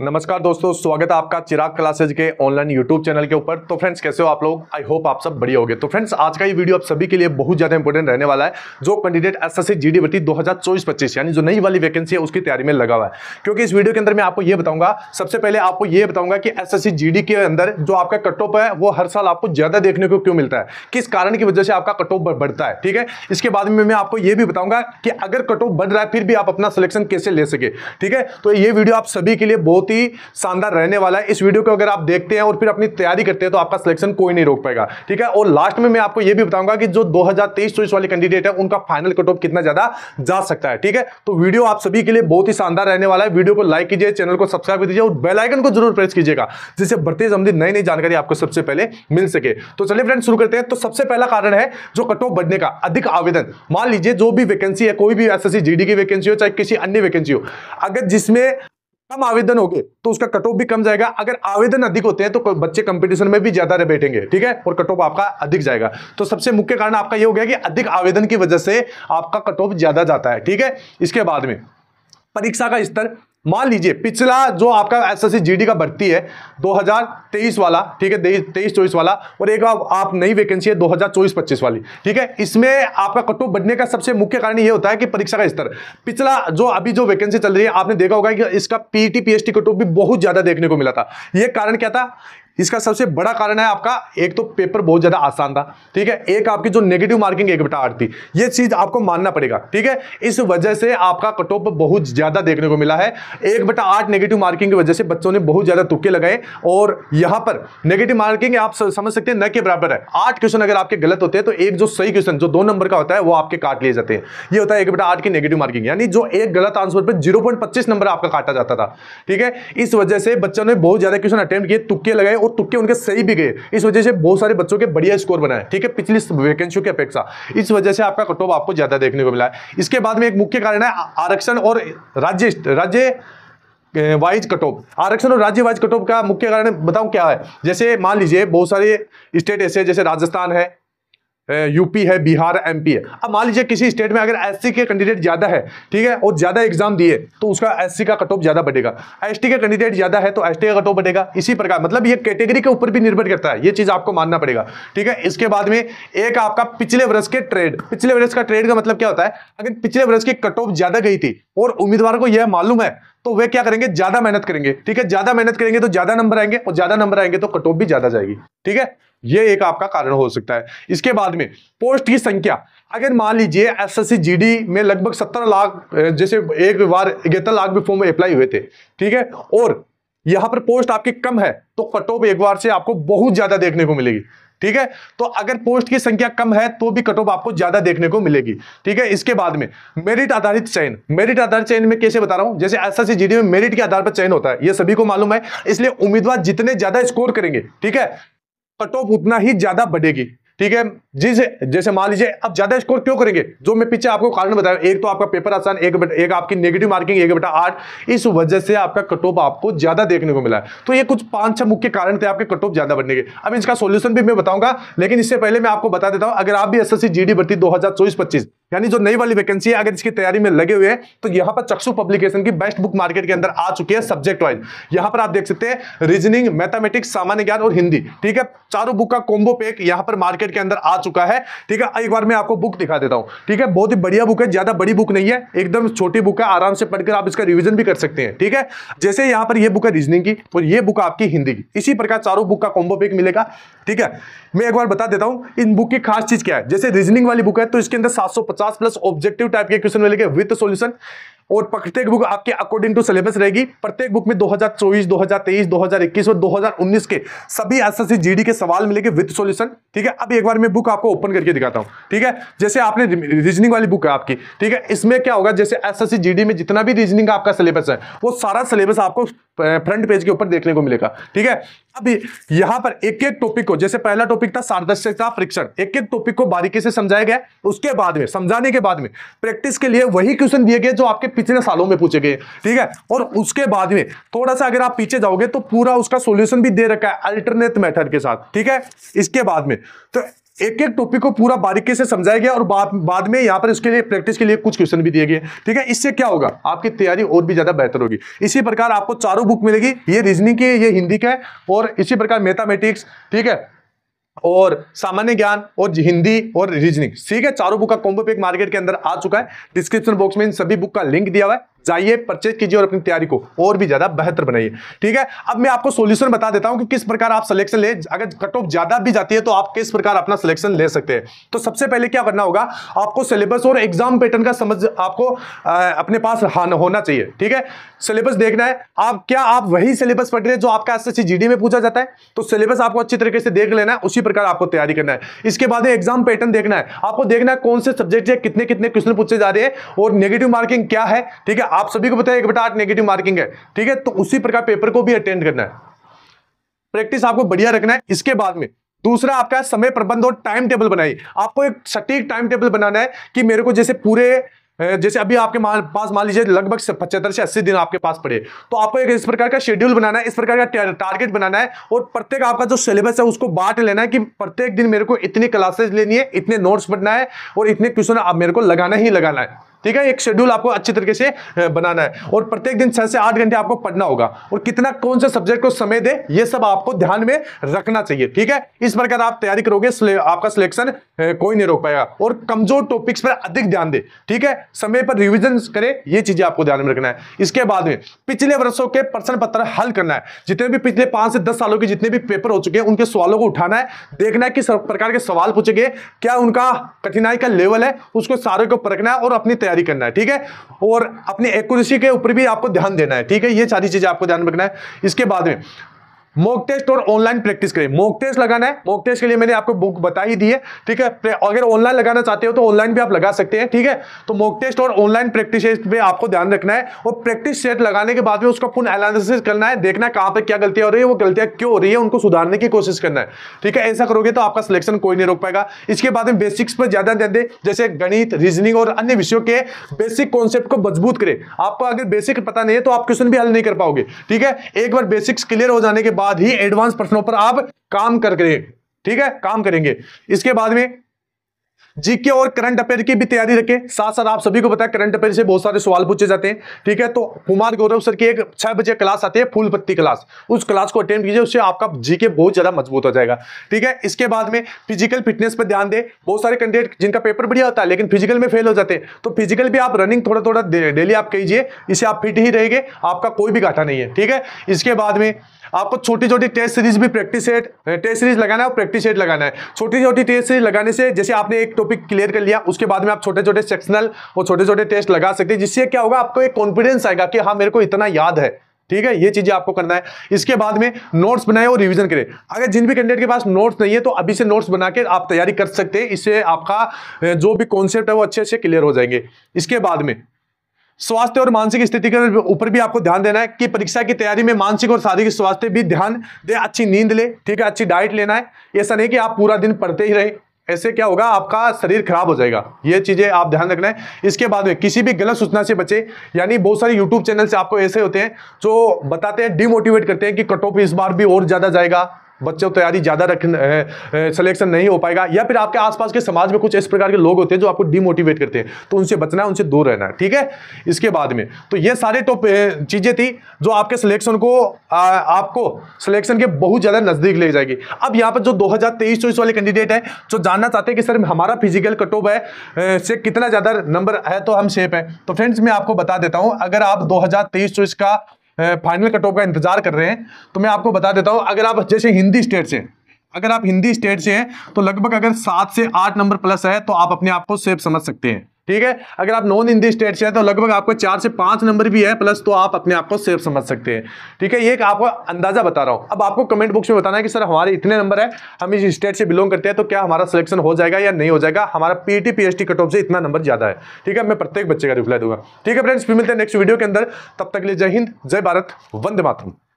नमस्कार दोस्तों स्वागत है आपका चिराग क्लासेज के ऑनलाइन यूट्यूब चैनल के ऊपर तो फ्रेंड्स कैसे हो आप लोग आई होप आप सब बढ़िया होगे तो फ्रेंड्स आज का ये वीडियो आप सभी के लिए बहुत ज़्यादा इंपॉर्टेंट रहने वाला है जो candidate S S G D दो यानी जो नई वाली वैकेंसी है उसकी तैयारी में लगा हुआ है क्योंकि इस वीडियो के अंदर मैं आपको ये बताऊंगा सबसे पहले आपको ये बताऊंगा कि एस एस के अंदर जो आपका कट ऑफ है वो हर साल आपको ज़्यादा देखने को क्यों मिलता है किस कारण की वजह से आपका कट ऑफ बढ़ता है ठीक है इसके बाद में मैं आपको ये भी बताऊंगा कि अगर कट ऑफ बढ़ रहा है फिर भी आप अपना सिलेक्शन कैसे ले सके ठीक है तो ये वीडियो आप सभी के लिए बहुत बहुत ही शानदार रहने वाला है इस वीडियो को अगर आप देखते हैं और फिर अपनी तैयारी करते हैं तो आपका सिलेक्शन कोई नहीं रोक पाएगा ठीक है और लास्ट में मैं आपको यह भी बताऊंगा कि जो दो हजार वाले कैंडिडेट है उनका फाइनल कट ऑफ कितना ज्यादा जा सकता है ठीक है तो वीडियो आप सभी के लिए बहुत ही शानदार रहने वाला है वीडियो को लाइक कीजिए चैनल को सब्सक्राइब कीजिए और बेलाइकन को जरूर प्रेस कीजिएगा जिससे बढ़ते संबंधित नई नई जानकारी आपको सबसे पहले मिल सके तो चलिए फ्रेंड शुरू करते हैं तो सबसे पहला कारण है जो कट ऑफ बढ़ने का अधिक आवेदन मान लीजिए जो भी वैकेंसी है कोई भी एस एस की वैकेंसी हो चाहे किसी अन्य वैकेंसी हो अगर जिसमें कम आवेदन गए तो उसका कट ऑफ भी कम जाएगा अगर आवेदन अधिक होते हैं तो बच्चे कंपटीशन में भी ज्यादा बैठेंगे ठीक है और कट ऑफ आपका अधिक जाएगा तो सबसे मुख्य कारण आपका ये हो गया कि अधिक आवेदन की वजह से आपका कट ऑफ ज्यादा जाता है ठीक है इसके बाद में परीक्षा का स्तर मान लीजिए पिछला जो आपका एस एस का भर्ती है 2023 वाला ठीक है तेईस चौबीस वाला और एक आप नई वैकेंसी है 2024-25 वाली ठीक है इसमें आपका कट ऑफ बढ़ने का सबसे मुख्य कारण यह होता है कि परीक्षा का स्तर पिछला जो अभी जो वैकेंसी चल रही है आपने देखा होगा कि इसका पीटी पीएचटी कट ऑफ भी बहुत ज्यादा देखने को मिला था यह कारण क्या था इसका सबसे बड़ा कारण है आपका एक तो पेपर बहुत ज़्यादा आसान था ठीक है एक आपकी जो नेगेटिव मार्किंग एक बटा आठ थी ये चीज़ आपको मानना पड़ेगा ठीक है इस वजह से आपका कट ऑफ बहुत ज़्यादा देखने को मिला है एक बटा आठ नेगेटिव मार्किंग की वजह से बच्चों ने बहुत ज़्यादा तुक्के लगाए और यहां पर नेगेटिव मार्किंग आप समझ सकते हैं न के बराबर है आठ क्वेश्चन अगर आपके गलत होते हैं तो एक जो सही क्वेश्चन जो दो नंबर का होता है वो आपके काट लिए जाते हैं ये होता है एक बटा आठ की नेगेटिव मार्किंग यानी जो एक गलत आंसर पर जीरो नंबर आपका काटा जाता था ठीक है इस वजह से बच्चों ने बहुत ज़्यादा क्वेश्चन अटेम्प्ट किए तुक्के लगाए और तुक्के उनके सही भी गए इस वजह से बहुत सारे बच्चों के बढ़िया स्कोर बनाए ठीक है पिछली वैकेंसियों की अपेक्षा इस वजह से आपका कट आपको ज्यादा देखने को मिला है इसके बाद में एक मुख्य कारण है आरक्षण और राज्य राज्य वाइज कटोप आरक्षण और राज्य वाइज कटोप का मुख्य कारण बताऊं क्या है जैसे मान लीजिए बहुत सारे स्टेट ऐसे जैसे राजस्थान है यूपी है बिहार एमपी है अब मान लीजिए किसी स्टेट में अगर एससी के कैंडिडेट ज़्यादा है ठीक है और ज़्यादा एग्जाम दिए तो उसका एससी का कट ऑफ ज़्यादा बढ़ेगा एसटी का कैंडिडेट ज़्यादा है तो एसटी का कट ऑफ बढ़ेगा इसी प्रकार मतलब ये कैटेगरी के ऊपर भी निर्भर करता है ये चीज़ आपको मानना पड़ेगा ठीक है इसके बाद में एक आपका पिछले वर्ष के ट्रेड पिछले वर्ष का ट्रेड का मतलब क्या होता है अगर पिछले वर्ष की कट ऑफ ज़्यादा गई थी और उम्मीदवार को यह मालूम है तो वे क्या करेंगे ज्यादा मेहनत करेंगे ठीक है ज्यादा मेहनत करेंगे तो ज्यादा नंबर आएंगे और ज्यादा नंबर आएंगे तो कट ऑफ भी ज्यादा जाएगी ठीक है ये एक आपका कारण हो सकता है इसके बाद में पोस्ट की संख्या अगर मान लीजिए एसएससी जीडी में लगभग सत्तर लाख जैसे एक बार इकहत्तर लाख भी फॉर्म अप्लाई हुए थे ठीक है और यहां पर पोस्ट आपकी कम है तो कट ऑफ एक बार से आपको बहुत ज्यादा देखने को मिलेगी ठीक है तो अगर पोस्ट की संख्या कम है तो भी कट ऑफ आपको ज्यादा देखने को मिलेगी ठीक है इसके बाद में मेरिट आधारित चयन मेरिट आधारित चयन में कैसे बता रहा हूं जैसे एसएससी जीडी में मेरिट के आधार पर चयन होता है यह सभी को मालूम है इसलिए उम्मीदवार जितने ज्यादा स्कोर करेंगे ठीक है कट ऑफ उतना ही ज्यादा बढ़ेगी ठीक है जिस जैसे मान लीजिए आप ज्यादा स्कोर क्यों करेंगे जो मैं पीछे आपको कारण बताया एक तो आपका पेपर आसान एक बट, एक आपकी नेगेटिव मार्किंग एक बटा आठ इस वजह से आपका कट ऑफ आपको ज्यादा देखने को मिला है तो ये कुछ पांच छह मुख्य कारण थे आपके कट ऑफ ज्यादा बढ़ने के अब इसका सोल्यूशन भी मैं बताऊंगा लेकिन इससे पहले मैं आपको बता देता हूं अगर आप भी S S C G D भर्ती दो हजार यानी जो नई वाली वैकेंसी है अगर इसकी तैयारी में लगे हुए हैं तो यहाँ पर चक्षु पब्लिकेशन की बेस्ट बुक मार्केट के अंदर आ चुकी है सब्जेक्ट वाइज यहाँ पर आप देख सकते हैं रीजनिंग मैथमेटिक्स सामान्य ज्ञान और हिंदी ठीक है चारों बुक का कॉम्बो पैक यहाँ पर मार्केट के अंदर आ चुका है ठीक है एक बार मैं आपको बुक दिखा देता हूँ ठीक है बहुत ही बढ़िया बुक है ज्यादा बड़ी बुक नहीं है एकदम छोटी बुक है आराम से पढ़कर आप इसका रिविजन भी कर सकते हैं ठीक है जैसे यहाँ पर यह बुक है रीजनिंग की और ये बुक आपकी हिंदी की इसी प्रकार चारों बुक का कॉम्बो पैक मिलेगा ठीक है मैं एक बार बता देता हूँ इन बुक की खास चीज क्या है जैसे रीजनिंग वाली बुक है तो इसके अंदर सात पचास प्लस ऑब्जेक्टिव टाइप के क्वेश्चन मिलेंगे विथ सोल्यूशन और प्रत्येक बुक आपके अकॉर्डिंग टू सिलेबस रहेगी प्रत्येक बुक में 2024, 2023, 2021 और 2019 के सभी एसएससी जीडी के सवाल मिलेंगे विद सॉल्यूशन ठीक है अब एक बार मैं बुक आपको ओपन करके दिखाता हूं ठीक है जैसे आपने रीजनिंग वाली बुक है आपकी ठीक है इसमें क्या होगा जैसे एसएससी जीडी में जितना भी रीजनिंग का आपका सिलेबस है वो सारा सिलेबस आपको फ्रंट पेज के ऊपर देखने को मिलेगा ठीक है अभी यहां पर एक एक टॉपिक को जैसे पहला टॉपिक था सारदर्शकता परीक्षण एक एक टॉपिक को बारीकी से समझाया गया उसके बाद में समझाने के बाद में प्रैक्टिस के लिए वही क्वेश्चन दिए गए जो आपके पिछले सालों में पूछे गए ठीक है और उसके बाद में थोड़ा सा अगर आप पीछे जाओगे तो पूरा उसका सोल्यूशन भी दे रखा है अल्टरनेट मेथड के साथ ठीक है इसके बाद में तो एक एक टॉपिक को पूरा बारीकी से समझाया गया और बाद बाद में यहाँ पर इसके लिए प्रैक्टिस के लिए कुछ क्वेश्चन भी दिए गए ठीक है इससे क्या होगा आपकी तैयारी और भी ज़्यादा बेहतर होगी इसी प्रकार आपको चारों बुक मिलेगी ये रीजनिंग की है ये हिंदी का है और इसी प्रकार मैथामेटिक्स ठीक है और सामान्य ज्ञान और हिंदी और रीजनिंग ठीक है चारों बुक का कॉम्बो पैक मार्केट के अंदर आ चुका है डिस्क्रिप्शन बॉक्स में इन सभी बुक का लिंक दिया हुआ है जाइए परचेज कीजिए और अपनी तैयारी को और भी ज़्यादा बेहतर बनाइए ठीक है अब मैं आपको सोल्यूशन बता देता हूं कि किस प्रकार आप सिलेक्शन ले अगर कट ऑफ ज़्यादा भी जाती है तो आप किस प्रकार अपना सिलेक्शन ले सकते हैं तो सबसे पहले क्या करना होगा आपको सिलेबस और एग्जाम पैटर्न का समझ आपको आ, अपने पास होना चाहिए ठीक है सिलेबस देखना है आप क्या आप वही सिलेबस पढ़ रहे हैं जो आपका एस एस में पूछा जाता है तो सिलेबस आपको अच्छी तरीके से देख लेना है उसी प्रकार आपको तैयारी करना है इसके बाद एग्जाम पैटर्न देखना है आपको देखना है कौन से सब्जेक्ट है कितने कितने क्वेश्चन पूछे जा रहे हैं और नेगेटिव मार्किंग क्या है ठीक है आप सभी को पता है एक बेटा आठ नेगेटिव मार्किंग है ठीक है तो उसी प्रकार पेपर को भी अटेंड करना है प्रैक्टिस आपको बढ़िया रखना है इसके बाद में दूसरा आपका समय प्रबंध और टाइम टेबल बनाइए आपको एक सटीक टाइम टेबल बनाना है कि मेरे को जैसे पूरे जैसे अभी आपके पास मान लीजिए लगभग पचहत्तर से अस्सी दिन आपके पास पड़े तो आपको एक इस प्रकार का शेड्यूल बनाना है इस प्रकार का टारगेट बनाना है और प्रत्येक आपका जो सिलेबस है उसको बांट लेना है कि प्रत्येक दिन मेरे को इतनी क्लासेस लेनी है इतने नोट्स बनना है और इतने क्वेश्चन मेरे को लगाना ही लगाना है ठीक है एक शेड्यूल आपको अच्छे तरीके से बनाना है और प्रत्येक दिन छह से आठ घंटे आपको पढ़ना होगा और कितना कौन से सब्जेक्ट को समय दे ये सब आपको ध्यान में रखना चाहिए ठीक है इस प्रकार आप तैयारी करोगे आपका सिलेक्शन कोई नहीं रोक पाएगा और कमजोर टॉपिक्स पर अधिक ध्यान दे ठीक है समय पर रिविजन करे ये चीजें आपको ध्यान में रखना है इसके बाद में पिछले वर्षों के प्रश्न पत्र हल करना है जितने भी पिछले पांच से दस सालों के जितने भी पेपर हो चुके हैं उनके सवालों को उठाना है देखना है किस प्रकार के सवाल पूछे गए क्या उनका कठिनाई का लेवल है उसको सारे को परखना है और अपनी तैयारी करना है ठीक है और अपने एक्यूरेसी के ऊपर भी आपको ध्यान देना है ठीक है ये सारी चीज़ें आपको ध्यान रखना है इसके बाद में मॉक टेस्ट और ऑनलाइन प्रैक्टिस करें मॉक टेस्ट लगाना है मॉक टेस्ट के लिए मैंने आपको बुक बता ही दी है ठीक है अगर ऑनलाइन लगाना चाहते हो तो ऑनलाइन भी आप लगा सकते हैं ठीक है तो मॉक टेस्ट और ऑनलाइन प्रैक्टिस पे आपको ध्यान रखना है और प्रैक्टिस सेट लगाने के बाद में उसका पूर्ण एनालिसिस करना है देखना है कहाँ पर क्या गलतियाँ हो रही है वो गलतियाँ क्यों हो रही है उनको सुधारने की कोशिश करना है ठीक है ऐसा करोगे तो आपका सिलेक्शन कोई नहीं रोक पाएगा इसके बाद में बेसिक्स पर ज़्यादा ध्यान दें जैसे गणित रीजनिंग और अन्य विषयों के बेसिक कॉन्सेप्ट को मजबूत करें आपको अगर बेसिक पता नहीं है तो आप क्वेश्चन भी हल नहीं कर पाओगे ठीक है एक बार बेसिक्स क्लियर हो जाने के बाद बाद ही एडवांस प्रश्नों पर आप काम करके ठीक है काम करेंगे इसके बाद में जीके और करंट अफेयर की भी तैयारी रखें साथ साथ आप सभी को बताया करंट अफेयर से बहुत सारे सवाल पूछे जाते हैं ठीक है तो कुमार गौरव सर की एक छह बजे क्लास आती है फूल पत्ती क्लास उस क्लास को अटेंड कीजिए उससे आपका जीके बहुत ज्यादा मजबूत हो जाएगा ठीक है इसके बाद में फिजिकल फिटनेस पर ध्यान दे बहुत सारे कैंडिडेट जिनका पेपर बढ़िया होता है लेकिन फिजिकल में फेल हो जाते हैं तो फिजिकल भी आप रनिंग थोड़ा थोड़ा डेली आप कीजिए इसे आप फिट ही रहेंगे आपका कोई भी घाटा नहीं है ठीक है इसके बाद में आपको छोटी छोटी टेस्ट सीरीज भी प्रैक्टिस सेट टेस्ट सीरीज लगाना है और प्रैक्टिस सेट लगाना है छोटी छोटी टेस्ट सीरीज लगाने से जैसे आपने एक टॉपिक टॉपिक क्लियर कर लिया उसके बाद में आप छोटे छोटे सेक्शनल और छोटे छोटे टेस्ट लगा सकते हैं जिससे क्या होगा आपको एक कॉन्फिडेंस आएगा कि हाँ मेरे को इतना याद है ठीक है ये चीजें आपको करना है इसके बाद में नोट्स बनाए और रिवीजन करें अगर जिन भी कैंडिडेट के पास नोट्स नहीं है तो अभी से नोट्स बना के आप तैयारी कर सकते हैं इससे आपका जो भी कॉन्सेप्ट है वो अच्छे अच्छे क्लियर हो जाएंगे इसके बाद में स्वास्थ्य और मानसिक स्थिति के ऊपर भी आपको ध्यान देना है कि परीक्षा की तैयारी में मानसिक और शारीरिक स्वास्थ्य भी ध्यान दे अच्छी नींद ले ठीक है अच्छी डाइट लेना है ऐसा नहीं कि आप पूरा दिन पढ़ते ही रहें ऐसे क्या होगा आपका शरीर खराब हो जाएगा ये चीज़ें आप ध्यान रखना है इसके बाद में किसी भी गलत सूचना से बचे यानी बहुत सारे यूट्यूब चैनल से आपको ऐसे होते हैं जो बताते हैं डिमोटिवेट करते हैं कि कट ऑफ इस बार भी और ज़्यादा जाएगा बच्चों तैयारी ज़्यादा रख सिलेक्शन नहीं हो पाएगा या फिर आपके आसपास के समाज में कुछ इस प्रकार के लोग होते हैं जो आपको डिमोटिवेट करते हैं तो उनसे बचना है उनसे दूर रहना है ठीक है इसके बाद में तो ये सारे टॉप चीज़ें थी जो आपके सिलेक्शन को आ, आपको सिलेक्शन के बहुत ज़्यादा नज़दीक ले जाएगी अब यहाँ पर जो दो हज़ार वाले कैंडिडेट है जो जानना चाहते हैं कि सर हमारा फिजिकल कट ऑफ है से कितना ज़्यादा नंबर है तो हम सेफ है तो फ्रेंड्स मैं आपको बता देता हूँ अगर आप दो हज़ार का फाइनल कट ऑफ का इंतजार कर रहे हैं तो मैं आपको बता देता हूँ अगर आप जैसे हिंदी स्टेट से अगर आप हिंदी स्टेट से हैं तो लगभग अगर सात से आठ नंबर प्लस है तो आप अपने आप को सेफ समझ सकते हैं ठीक है अगर आप नॉन हिंदी स्टेट से हैं तो लगभग आपको चार से पांच नंबर भी है प्लस तो आप अपने आप को सेफ समझ सकते हैं ठीक है ये एक आपको अंदाजा बता रहा हूँ अब आपको कमेंट बॉक्स में बताना है कि सर हमारे इतने नंबर है हम इस स्टेट से बिलोंग करते हैं तो क्या हमारा सिलेक्शन हो जाएगा या नहीं हो जाएगा हमारा पीटी पीएचडी कट ऑफ से इतना नंबर ज्यादा है ठीक है मैं प्रत्येक बच्चे का रिप्लाई दूंगा ठीक है फ्रेंड्स फिर मिलते हैं नेक्स्ट वीडियो के अंदर तब तक लिए जय हिंद जय भारत वंदे मातम